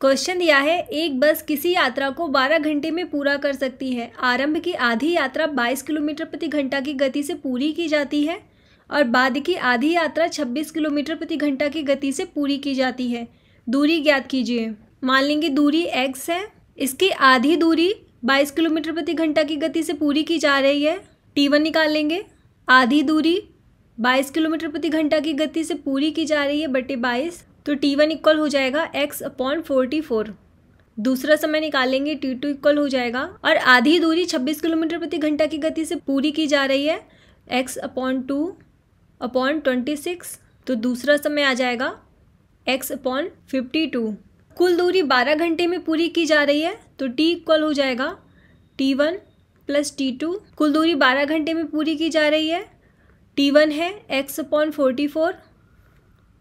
question दिया है एक बस किसी यात्रा को 12 घंटे में पूरा कर सकती है आरंभ की आधी यात्रा 22 किलोमीटर प्रति घंटा की गति से पूरी की जाती है और बाद की आधी यात्रा 26 किलोमीटर प्रति घंटा की गति से पूरी की जाती है दूरी ज्ञात कीजिए मान लेंगे दूरी एक्स है इसकी आधी दूरी 22 किलोमीटर प्रति घंटा की गति से पूरी की जा रही है टी वन निकाल लेंगे आधी दूरी 22 किलोमीटर प्रति घंटा की गति से पूरी की जा रही है बटे 22 तो टी वन इक्वल हो जाएगा एक्स अपॉन फोर्टी फोर दूसरा समय निकालेंगे टी टू इक्वल हो जाएगा और आधी दूरी 26 किलोमीटर प्रति घंटा की गति से पूरी की जा रही है x upon two upon twenty six तो दूसरा समय आ जाएगा x अपॉन फिफ्टी टू कुल दूरी 12 घंटे में पूरी की जा रही है तो t इक्वल हो जाएगा T one plus T two कुल दूरी 12 घंटे में पूरी की जा रही है t1 है x upon forty four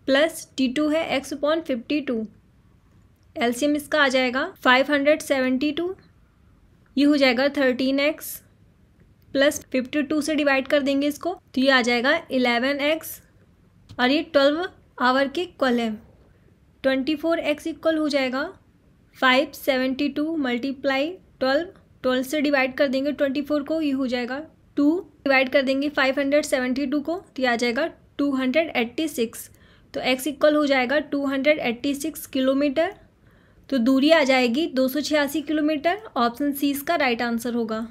plus T two है एक्स अपॉन फिफ्टी टू एल्सियम इसका आ जाएगा फाइव हंड्रेड सेवेंटी टू ये हो जाएगा thirteen x plus fifty two से डिवाइड कर देंगे इसको तो ये आ जाएगा इलेवन एक्स और ये ट्वेल्व आवर के इक्वल है ट्वेंटी फोर एक्स इक्वल हो जाएगा five seventy two multiply twelve twelve से डिवाइड कर देंगे ट्वेंटी फोर को ये हो जाएगा टू डिवाइड कर देंगे फाइव हंड्रेड सेवेंटी टू को तो ये आ जाएगा टू हंड्रेड एट्टी सिक्स तो x इक्वल हो जाएगा 286 किलोमीटर तो दूरी आ जाएगी दो किलोमीटर ऑप्शन सी इसका राइट आंसर होगा